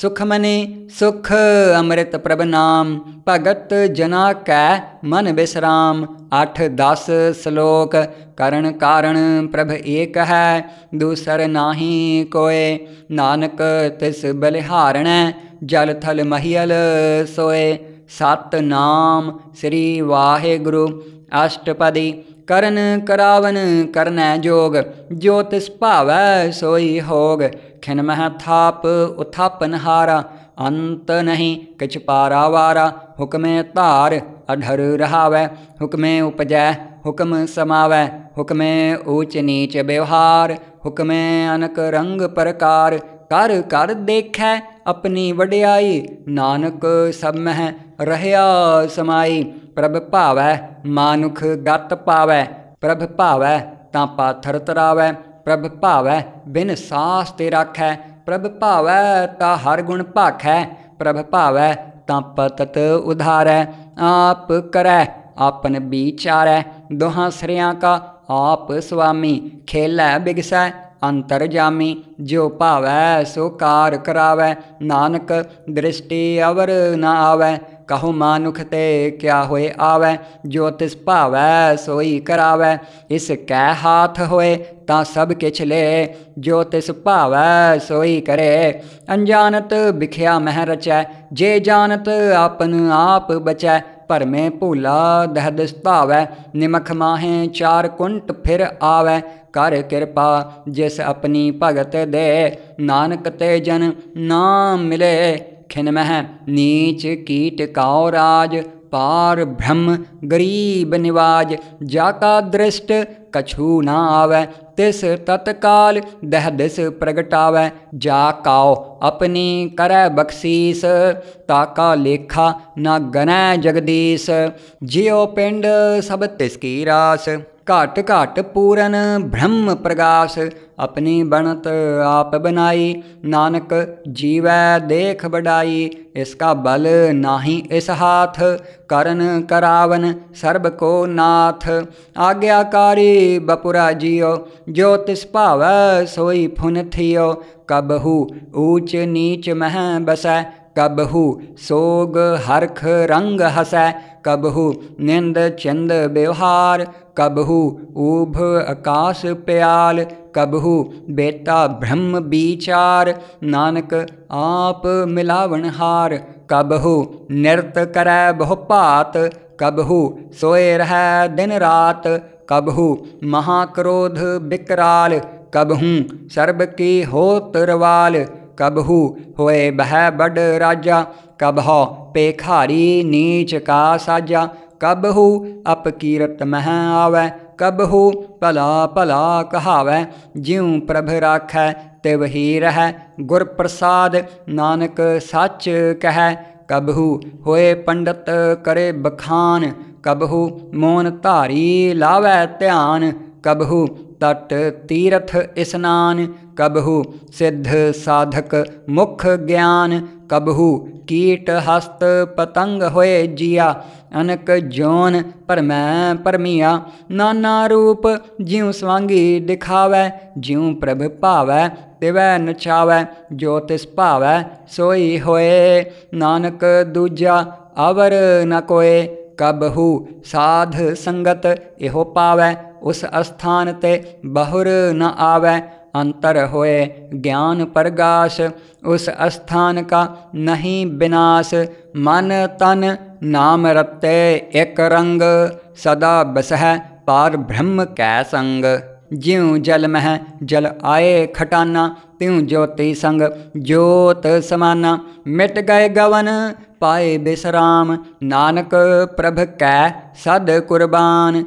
सुख मने सुख अमृत प्रभ नाम भगत जना कै मन विश्राम अठ दस श्लोक करण कारण प्रभ एक है दूसर नाही कोय नानक तिस बलिहारण जल थल महियल सोए सत नाम श्री वाहे गुरु अष्टपदी करण करावन ਕਰਨੈ जोग ज्योतिष भावै सोई होग खिनमह थाप हारा अंत नहीं किच वारा हुक्मे तार अढर रहावै हुक्मे उपजय हुक्म समावै हुक्मे ऊच नीच व्यवहार हुक्मे अनक रंग प्रकार कर कर देखै अपनी वड्याई नानक सब मह रहया समाई प्रभ पावै मानुख गत पावै प्रभ ता पाथर तरावै प्रभ भावै बिन सास तेराख है प्रभ भावै ता हर गुण भाख है प्रभ भावै ता पतत उधारै आप करै अपन बीचार है दोहां सरिया का आप स्वामी खेलै बिगसै अंतर जामी जो भावै सो कार करावै नानक दृष्टि अवर ना आवै मानुख ते क्या होए आवे ज्योतिष भावै सोई करावै इस कै हाथ होए ता सब किछ ले जो तिस भावै सोई करे अनजानत बिख्या मह रचै जे जानत अपन आप बचै पर में भूला दह दिस्तावै निमख माहे चार कुंट फिर आवै कर कृपा जिस अपनी भगत दे नानक ते जन नाम मिले खिनम नीच कीट कावराज पार ब्रह्म गरीब निवाज जाका दृष्ट कछु ना आवे तिस तत्काल दह दिस प्रगटावै जा काओ अपनी करै बख्शीस ताका लेखा न गनय जगदीश जियो पिंड सब तिसकी रास घट घट पूरन ब्रह्म प्रकाश अपनी बणत आप बनाई नानक जीवै देख बढ़ाई इसका बल नाही इस हाथ करन करावन सर्ब को नाथ आज्ञाकारी बपुरा जियो जो तिस भाव सोई फुन थियो कबहू ऊच नीच मह बसै कबहु सोग हर्ख रंग हसै कबहु निंद चंद व्यवहार कबहु ऊभ आकाश प्याल कबहु बेता ब्रह्म विचार नानक आप मिलावनहार कबहु नृत करै बहुपात कबहु सोए रह दिन रात कबहु महाक्रोध बिकराल कबहू सर्ब की हो तरवाल कबहू होए बह बड राजा कबह पेखारी नीच का साजा कबहू अपकीरत मह आवै कबहू भला भला कहावै ज्यों प्रभ तिव तिवही रह गुर प्रसाद नानक सच कह कबहू होए पंडित करे बखान कबहू मोन धारी लावै ध्यान कबहू तट तीर्थ स्नान कबहु सिद्ध साधक मुख ज्ञान कबहु कीट हस्त पतंग होए जिया अनक जोन पर मैं परमिया नाना रूप ज्यों स्वांगी दिखावै ज्यों प्रभ पावै तिवै नचावै ज्योतिष पावै सोई होए नानक दूजा अवर न कोय कबहु साध संगत इहो पावै उस स्थान ते बहुर न आवे अंतर होए ज्ञान प्रगाश उस स्थान का नहीं विनाश मन तन नाम रत्ते एक रंग सदा बसह पार ब्रह्म कै संग ज्यों जल मह जल आए खटाना त्यों ज्योति संग ज्योत समाना मिट गए गवन पाए विश्राम नानक प्रभ कै सद कुर्बान